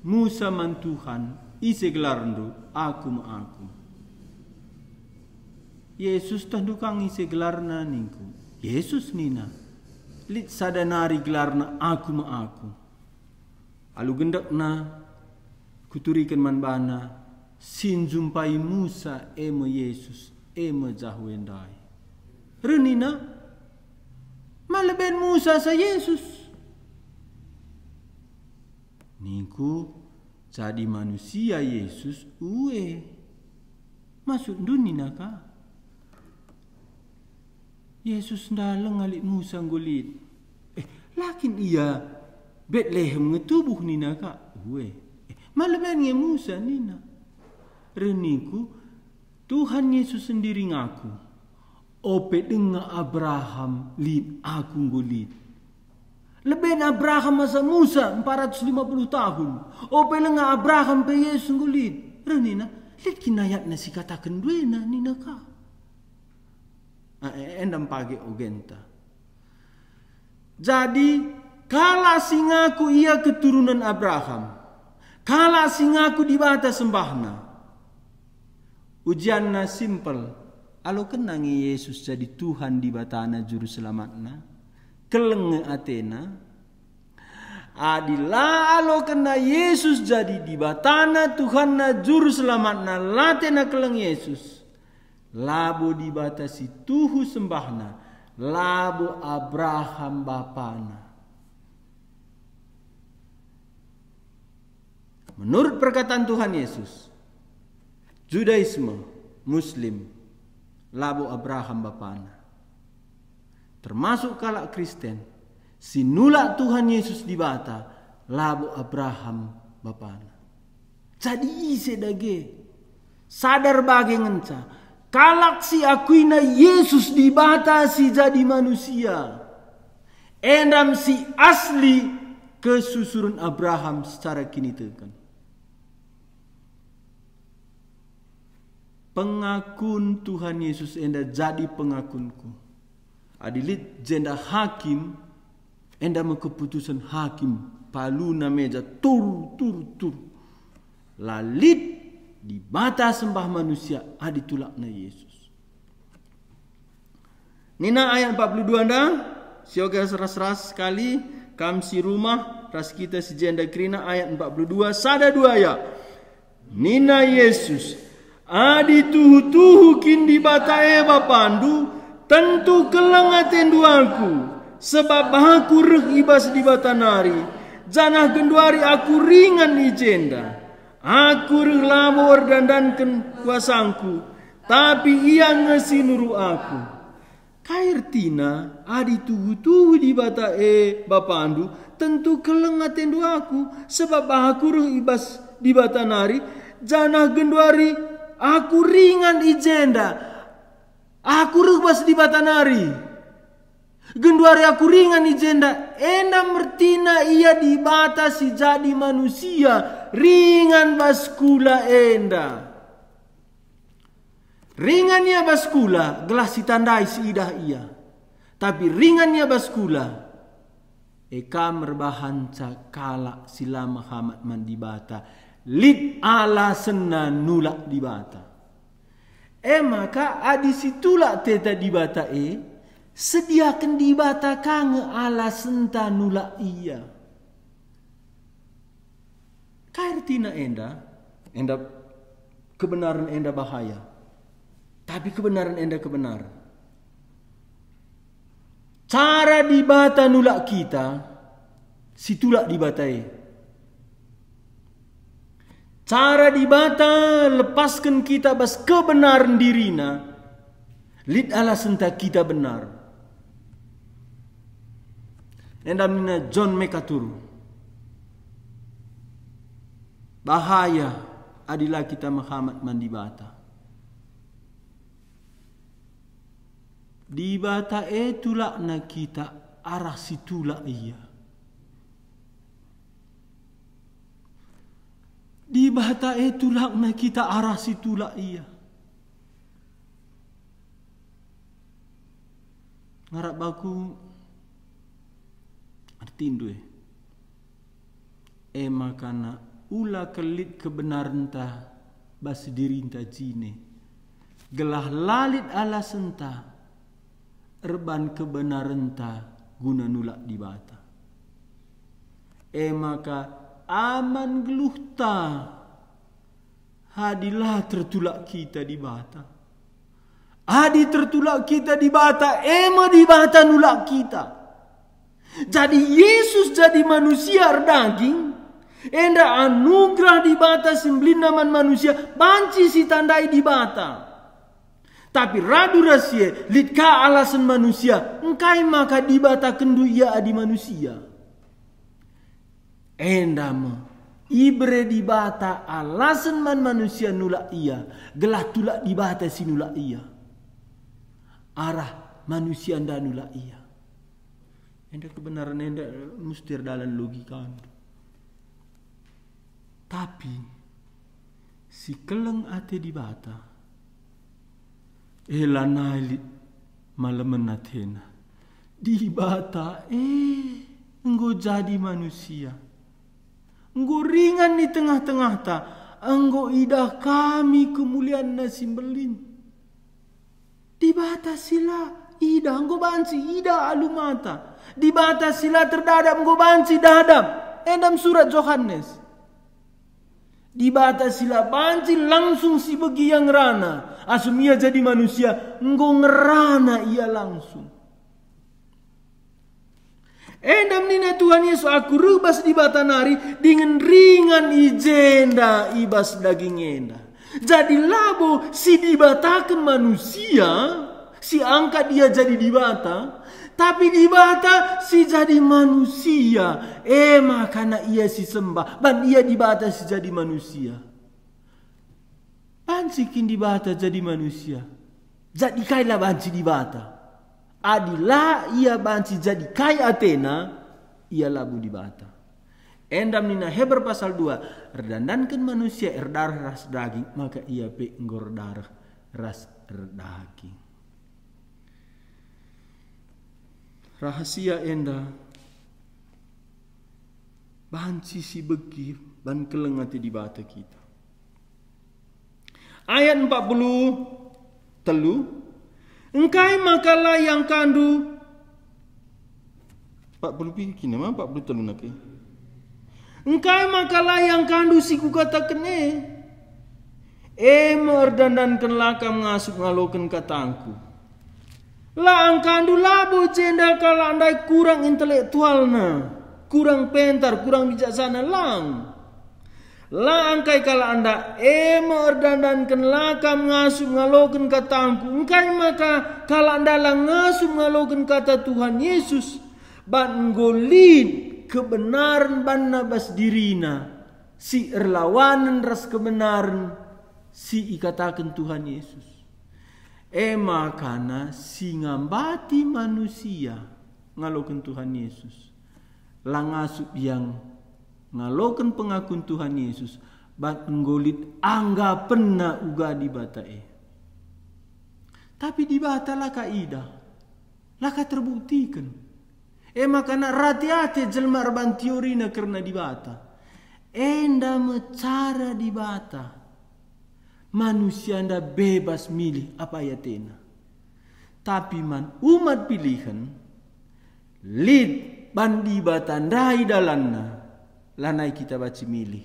Musa mantuhan aku ma aku. Yesus tandukang iseglarna ningku. Yesus nina. Lit sadanari aku ma aku. Alu na kuturikan manbana sin jumpai Musa emo Yesus emo Jahwendai. Renina malaben Musa sa Yesus aku jadi manusia Yesus uwe, masuk dunia ka ah? Yesus dalam ngalik Musa ngulit eh lakin ia Bethlehem ngetubuh nina ka ah? uwe, eh, malam yang Musa nina reniku Tuhan Yesus sendiri ngaku ope dengan Abraham lin aku ngulit Leben Abraham masa Musa 450 tahun. O pelenga Abraham pe Yesus ngulit. Renina, let kinayat na si katakan na nina ka. Ah, e, endam pagi ogenta. Jadi, kala singaku ia keturunan Abraham. Kala singaku di bata sembahna. Ujianna simple. Alo kenangi Yesus jadi Tuhan di batana juru selamatna kelenge Athena adila alo kena Yesus jadi di batana Tuhan na juru selamat na latena keleng Yesus labo dibatasi tuhu sembahna labo Abraham bapana menurut perkataan Tuhan Yesus Judaisme Muslim labu Abraham bapana termasuk kalak Kristen, sinulak Tuhan Yesus dibata, labu Abraham bapana. Jadi ise dage, sadar bagi ngenca, kalak si akuina Yesus dibata si jadi manusia. Endam si asli kesusuran Abraham secara kini tekan. Pengakun Tuhan Yesus enda jadi pengakunku janda hakim endama keputusan hakim na meja tur tur tur lalit di mata sembah manusia tulak na Yesus Nina ayat 42 anda sioga seras ras sekali kam si rumah ras kita si jenda krina ayat 42 sada dua ya Nina Yesus adi tuhu tuhu kindi bata eva pandu tentu kelang duaku sebab bahaku reh ibas di batanari janah genduari aku ringan di jenda aku reh labor dandanken kuasangku tapi ia ngesi nuru aku kair tina adi tuhu-tuhu di bata e bapandu tentu keleng duaku sebab bahaku reh ibas di batanari janah genduari aku ringan ijenda Aku rubas di batanari. Genduari aku ringan di jenda. Ena mertina ia di dibatasi jadi manusia. Ringan baskula enda. Ringannya baskula gelas ditandai idah ia. Tapi ringannya baskula Eka merbahanca kala silama hamat mandi bata. Lid ala sena nulak di bata. Eh maka adi situlah teta dibata e. Eh. Sediakan dibata kang ala senta nula iya. Kair tina enda. Enda kebenaran enda bahaya. Tapi kebenaran enda kebenar Cara dibata nula kita. Situlah dibata e. Eh. Cara dibata lepaskan kita bas kebenaran dirina. Lid alasan tak kita benar. Endam nina John Mekaturu. Bahaya adilah kita Muhammad mandi bata. Di bata etulak na kita arah situlah ia. Di bata itulah na kita arah situlah ia. Ngarap baku artindue. Eh. Ema kana ula kelit kebenaran ta bas dirinta jine. Gelah lalit ala senta. Erban kebenaran ta guna nulak di bata. Ema kana aman geluhta hadilah tertulak kita di bata hadi tertulak kita di bata ema di bata nulak kita jadi Yesus jadi manusia daging enda anugerah di bata semblinaman manusia banci si tandai di bata tapi radu rasie litka alasan manusia engkai maka bata kendu ia adi manusia endama ibre di bata alasan man manusia nula ia gelah tulak di bata sinula ia arah manusia nda nula ia enda kebenaran enda mustir dalam logika tapi si keleng ate di bata elanali malamenatena di bata eh engkau jadi manusia Engkau ringan di tengah-tengah ta. Engkau idah kami kemuliaan nasimbelin. Dibatasilah idah engkau banci idah alumata. Dibatasilah terdadap engkau banci dadap. Endam eh, surat Yohanes. Dibatasilah banci langsung si bagi yang rana. Asumia jadi manusia. Engkau ngerana ia langsung. Endam eh, nina Tuhan Yesus aku rubas di batanari dengan ringan ijenda ibas daging enda. Jadi labo si ke manusia, si angkat dia jadi dibata, tapi dibata si jadi manusia. Eh makanya ia si sembah, ban ia dibata si jadi manusia. Bansikin dibata jadi manusia. Jadi kailah bansi dibata adila ia banci jadi kaya Athena ia labu di bata. Endam nina Heber pasal 2 redandankan manusia erdar ras daging maka ia pe enggor darah ras er daging. Rahasia enda banci si begi ban kelengati di bata kita. Ayat 40 telu Engkai makalah yang kandu. Pak perlu pergi nama pak perlu telun nak. Engkai makalah yang kandu ku kata kene. E eh, merdandan kenlah kam ngasuk ngaloken katangku. La angkandu labo jendal kalau andai kurang na, kurang pentar, kurang bijaksana lang. La angkai kala anda emo erdandan ken lakam ngasup ngaloken kata angku. Engkai maka kala anda la ngasup kata Tuhan Yesus. Ban ngolin kebenaran ban nabas dirina. Si erlawanan ras kebenaran si ikatakan Tuhan Yesus. Ema si ngambati manusia ngaloken Tuhan Yesus. Langasup yang ngalokan pengakun Tuhan Yesus bat Golit angga pernah uga di batae tapi di bata laka laka terbuktikan Eh makana rati-hati jelma bantiorina karena di bata enda mecara di bata manusia anda bebas milih apa ya tena tapi man umat pilihan lid bandi batandai dalanna lanai kita baca milih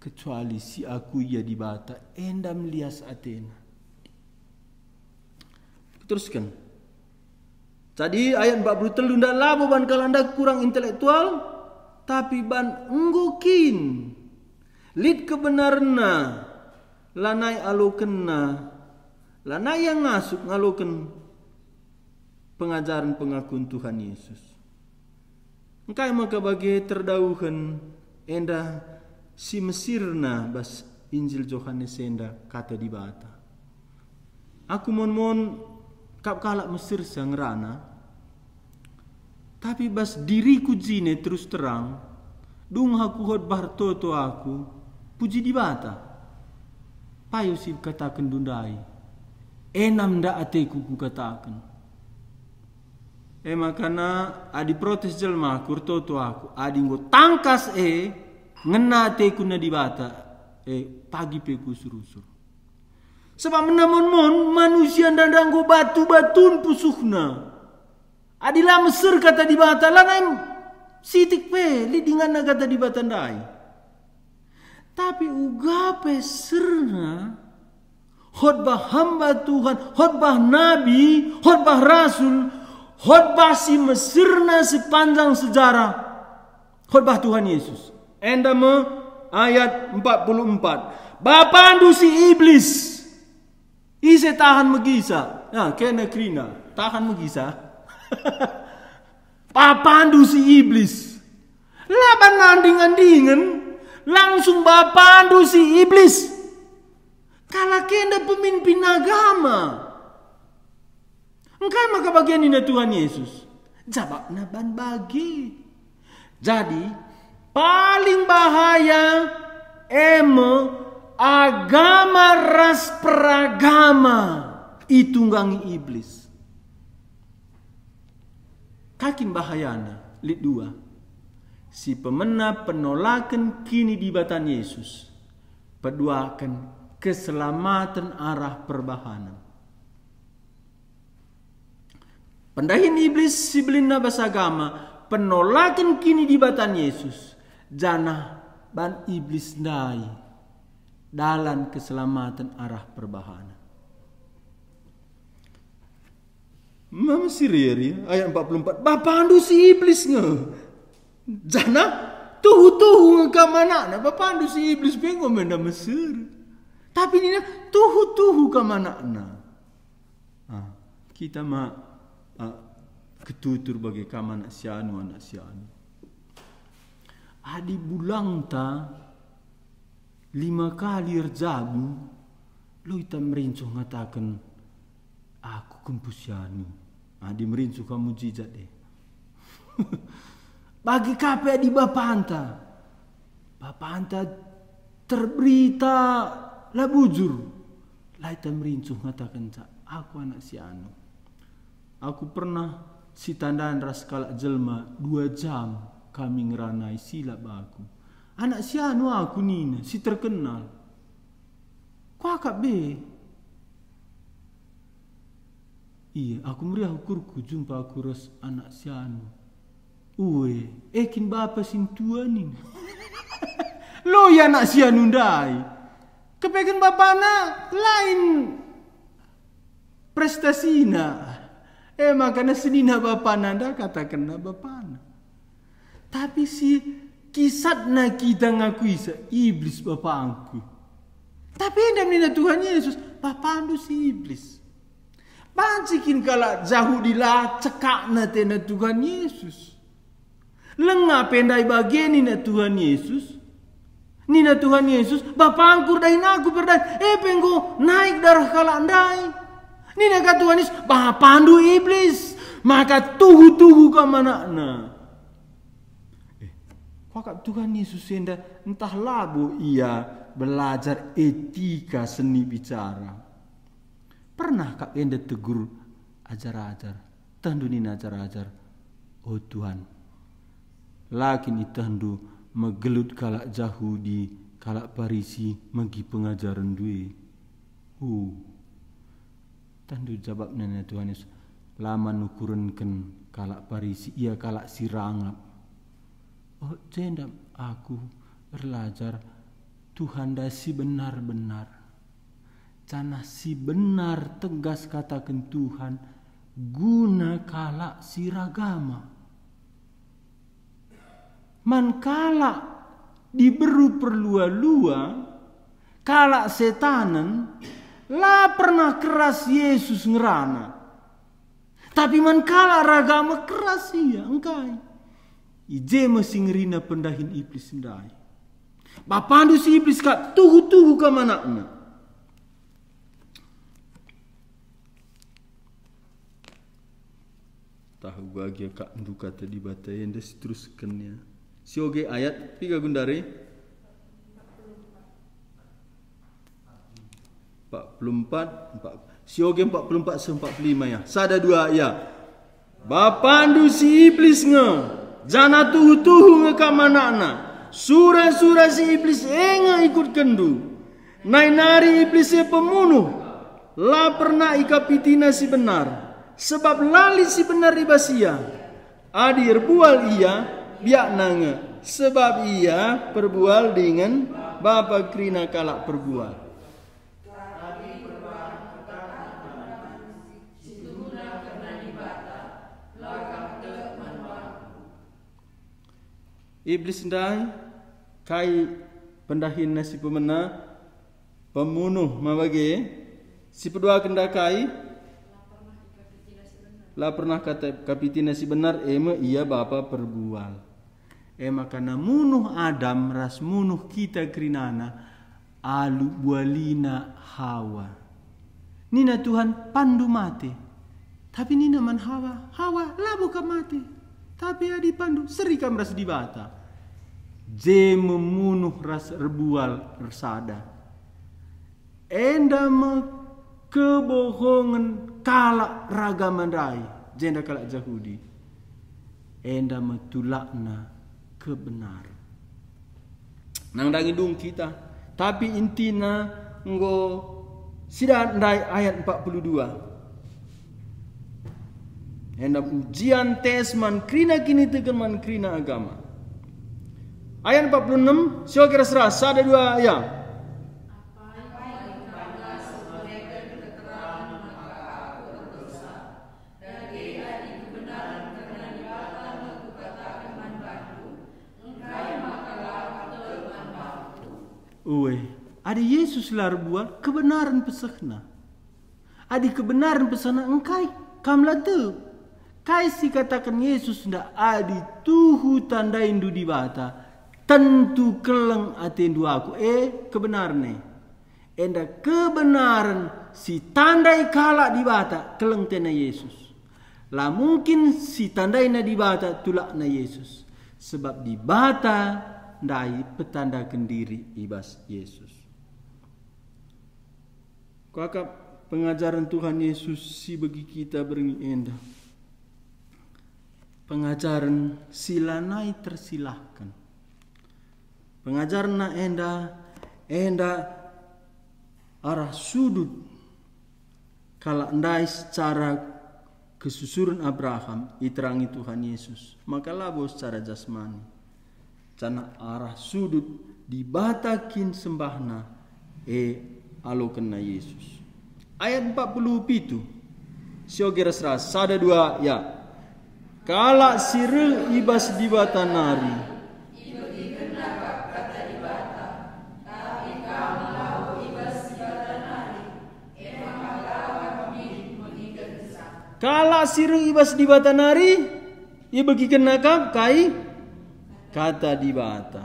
kecuali si aku ia dibata endam lias Athena teruskan Jadi ayat 43 ndak labu ban kalanda kurang intelektual tapi ban enggukin lid kebenarna lanai alokena lanai yang ngasuk ngaloken pengajaran pengakuan Tuhan Yesus Engkai maka bagi terdauhan enda si Mesirna bas Injil Yohanes enda kata di bata. Aku mon mon kap kalak Mesir sang rana. Tapi bas diriku jine terus terang. Dung aku bar toto aku puji di bata. Payo si katakan dundai. Enam da ateku ku katakan e makana adi protes jelma kurto to aku adi ngo tangkas e ngena te kuna bata e eh, pagi pe kusur-usur sebab menamon-mon manusia dandang go batu-batun pusuhna adi Mesir kata di bata lanem sitik pe lidingan naga kata bata ndai tapi uga pe sirna khotbah hamba Tuhan khotbah nabi khotbah rasul khotbah si Mesirna sepanjang sejarah khotbah Tuhan Yesus. Endame ayat 44. Bapandu si iblis. Ise tahan megisa. Nah, ya, kena krina. Tahan megisa. Papandu si iblis. Laban nandingan dingin, Langsung bapandu si iblis. Kalau kena pemimpin agama. Engkau maka bagian ini Tuhan Yesus. Jawab naban bagi. Jadi paling bahaya emo agama ras peragama itu itunggangi iblis. Kakin bahayana, lit dua. Si pemena penolakan kini di batan Yesus. Peduakan keselamatan arah perbahanan. Pendahin iblis sibilin nabas agama. Penolakan kini di batan Yesus. Jana ban iblis dai. Dalam keselamatan arah perbahana. Mama siriri ayat 44. Bapak andu si iblis nge. Jana tuh tuh mana kamana. Bapak andu si iblis bingung menda Mesir. Tapi ini tuh nah, tuh mana Nah, ah, kita mah ketutur bagi kama nak sianu anak sianu. Adi bulang ta lima kali erjabu lo ita merincu ngatakan aku kempusianu. Adi merincu kamu jijat deh. bagi kape di bapanta. Bapanta terberita lah bujur. Lah ita merincu ngatakan aku anak sianu. Aku pernah si tandaan raskala jelma dua jam kami ngeranai silap aku. Anak si anu aku nina, si terkenal. akak be. Iya, aku meriah ukurku jumpa aku ros anak si anu. Uwe, ekin bapa sintua nina. Lo ya anak si anu dai. Kepekan bapak anak lain prestasinya. Eh makanya senina bapananda katakanlah bapana. Tapi si kisatna kita ngaku isa iblis bapak angku. Tapi yang nina Tuhan Yesus bapak andu si iblis. Pancikin kalau jahu cekak cekakna tena Tuhan Yesus. lengah pendai bagian nina Tuhan Yesus. Nina Tuhan Yesus, Bapak angkur dahin aku berdai. Eh penggo naik darah kala andai. Ini Ninaka Tuhan Yesus pandu iblis. Maka tuhu-tuhu ke mana? Nah. Eh, kakak Tuhan Yesus enda entah labu ia belajar etika seni bicara. Pernah kak enda tegur ajar-ajar. Tandunin ajar-ajar. Oh Tuhan. Lakin itandu megelut kalak jahu di kalak parisi menggi pengajaran duit. Uh. Tandu jawab nenek Tuhan Yesus lama nukurunkan kalak parisi ia kalak sirangap oh jendam aku belajar Tuhan dasi benar-benar cana si benar tegas katakan Tuhan guna kalak siragama man kalak diberu perlua-lua kalak setanan lah pernah keras Yesus ngerana. Tapi man kala ragama keras iya engkai. Ije masih ngerina pendahin iblis sendai. Bapandu si iblis kak tuhu-tuhu ke mana na. Tahu bahagia kak duka tadi batayen des seterusnya. Si oge ayat tiga gundari. 44 4 sioge 44 45 ya sada dua ya bapandu si iblis nge jana tuhu tuhu nge kamanana sura-sura si iblis enga ikut kendu nai nari iblisnya pembunuh, pemunuh la pernah ika si benar sebab lali si benar ribasia adir bual ia biak nange sebab ia perbual dengan bapa krina kalak perbual iblis ndai kai pendahin nasi pemena pembunuh mabage si pedua kenda kai la pernah kata kapitina benar ema iya bapa perbual ema karena munuh adam ras munuh kita krinana alu bualina hawa nina Tuhan pandu mati tapi nina man hawa hawa labu ka mati tapi Adi ya Pandu serikam ras di bata. memunuh ras rebual resada. Enda me kebohongan kala raga mandai. Jenda kala jahudi. Enda metulakna kebenaran. Nang dung kita. Tapi intina ngo sidat ayat 42 hendak ujian tes man krina kini tekan man krina agama ayat 46 siapa kira serasa ada dua ayat Uwe, ada Yesus lar buat kebenaran pesakna. Ada kebenaran pesana engkai kamla tu Kai si katakan Yesus ndak adi tuhu tanda indu di bata. Tentu keleng atendu aku. Eh kebenaran eh. Enda kebenaran si tandai kalak di bata keleng tena Yesus. Lah mungkin si tandai na di bata tulak na Yesus. Sebab di bata ndai petanda kendiri ibas Yesus. Kakak pengajaran Tuhan Yesus si bagi kita berindah pengajaran sila naik tersilahkan. Pengajaran na enda enda arah sudut kalau andai secara kesusuran Abraham iterangi Tuhan Yesus maka labo secara jasmani cana arah sudut dibatakin sembahna e kena Yesus ayat 40 pitu siogeras ras ada dua ya Kala siril ibas dibata nari. Kala sirung ibas di nari, ia bagi kenakap kai kata di bata.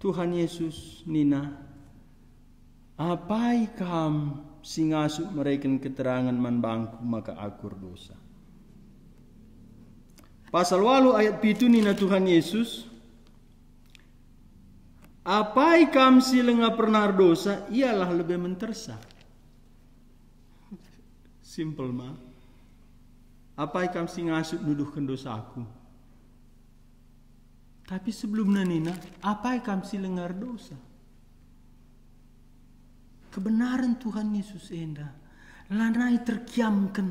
Tuhan Yesus Nina Apai kam singasuk mereka keterangan man bangku maka akur dosa. Pasal walu ayat pitu nina Tuhan Yesus. Apai kam lengah pernah dosa ialah lebih mentersa. Simple ma. Apai kam singasuk nuduhkan dosa aku. Tapi sebelum nanina, apai kam lengah dosa? kebenaran Tuhan Yesus enda lanai terkiamkan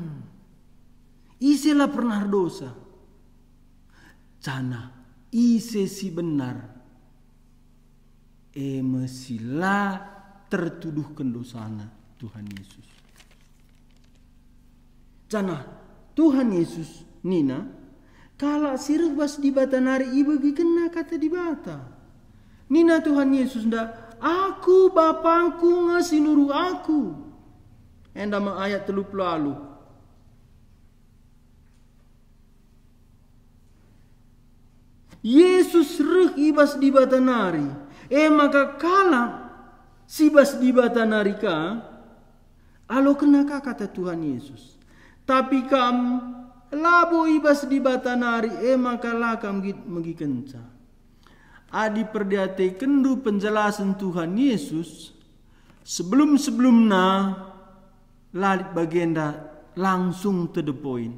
iselah pernah dosa cana ise si benar emesila tertuduh sana Tuhan Yesus cana Tuhan Yesus nina kalau sirubas di batanari ibu kena kata di bata nina Tuhan Yesus ndak Aku bapangku nuru aku. Endama ayat telup lalu. Yesus ruh ibas di batanari. E maka kala sibas di batanari ka. Alo kenaka kata Tuhan Yesus. Tapi kam labo ibas di batanari. E maka lakam git megi kencang adi perdiate kendu penjelasan Tuhan Yesus sebelum-sebelumnya lalit bagenda langsung to the point.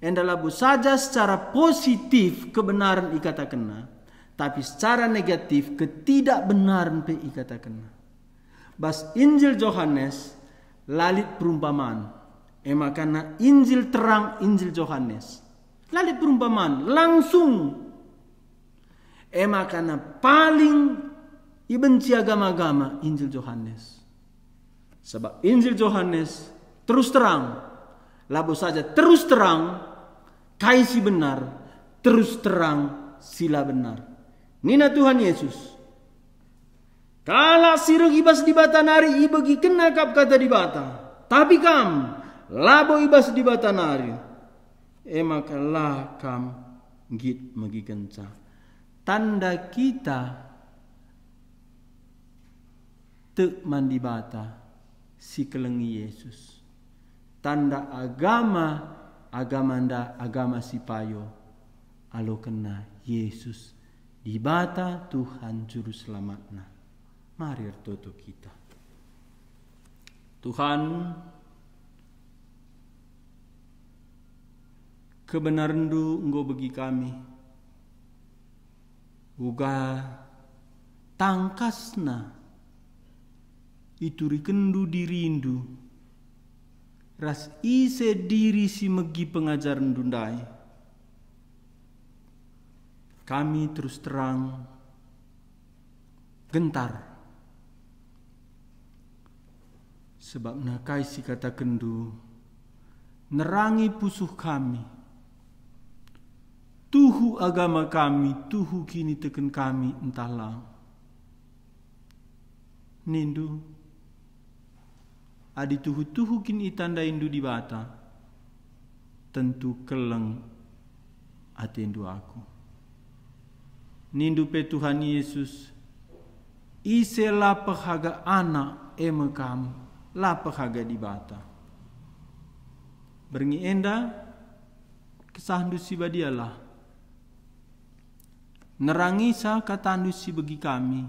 Hendaklah saja secara positif kebenaran ikata kena, tapi secara negatif ketidakbenaran pe ikata kena. Bas Injil Yohanes lalit perumpamaan. Emakana karena Injil terang Injil Yohanes. Lalit perumpamaan langsung Emak karena paling dibenci agama-agama Injil Yohanes. Sebab Injil Yohanes terus terang, labu saja terus terang, kaisi benar, terus terang, sila benar. Nina Tuhan Yesus. Kala sirug ibas di batanari ibagi kena kap kata di bata. Tapi kam labo ibas di batanari. Emakalah kam git magi kencang tanda kita tek mandibata si kelengi Yesus tanda agama agama anda agama si payo alo kena Yesus dibata Tuhan juru selamatna mari toto kita Tuhan kebenaran du engkau bagi kami uga tangkasna ituri kendu dirindu ras ise diri si megi pengajaran dundai kami terus terang gentar sebab nakai si kata kendu nerangi pusuh kami Tuhu agama kami, tuhu kini teken kami entahlah. Nindu. Adi tuhu tuhu kini tanda indu di bata. Tentu keleng atendu aku. Nindu pe Tuhan Yesus. Ise lapah haga anak eme kamu. Lapah haga di bata. Berngi enda. Kesah dusi dialah nerangi sa katanusi bagi kami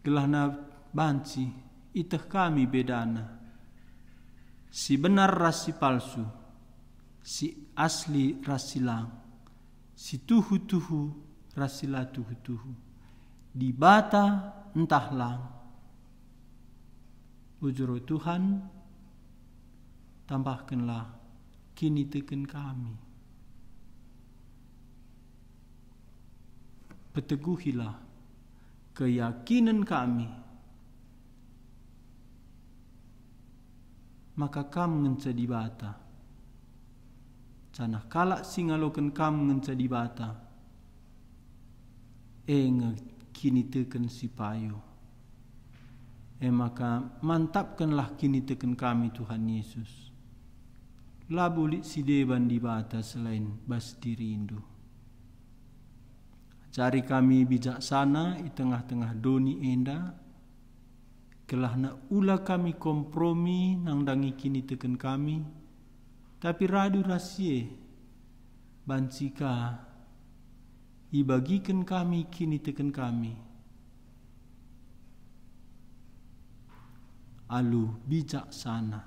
gelahna banci itah kami bedana si benar rasi palsu si asli rasi lang si tuhu tuhu rasi la tuhu tuhu di bata entah lang ujuro Tuhan tambahkanlah kini teken kami Berteguhilah keyakinan kami. Maka kam ngencedi bata. Canah kalak singalokan kam ngencedi bata. Enga kini teken sipayo. E eh, maka mantapkanlah kini teken kami Tuhan Yesus. Labulik sideban di bata selain bas dirindu. Cari kami bijaksana di tengah-tengah doni enda. Kelah na ula kami kompromi nang dangi kini teken kami. Tapi radu rasie bancika ibagikan kami kini teken kami. Alu bijaksana.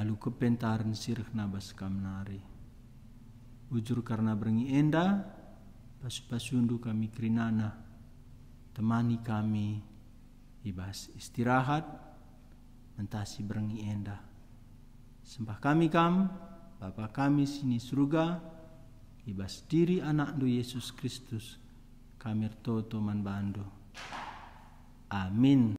Alu kepentaran sirih nabas kamnari. Ujur karena berengi enda, Pasundu kami krinana, temani kami ibas istirahat, mentasi berengi endah. Sembah kami kam, Bapa kami sini surga, ibas diri anak do Yesus Kristus, kami toto man bando. Amin.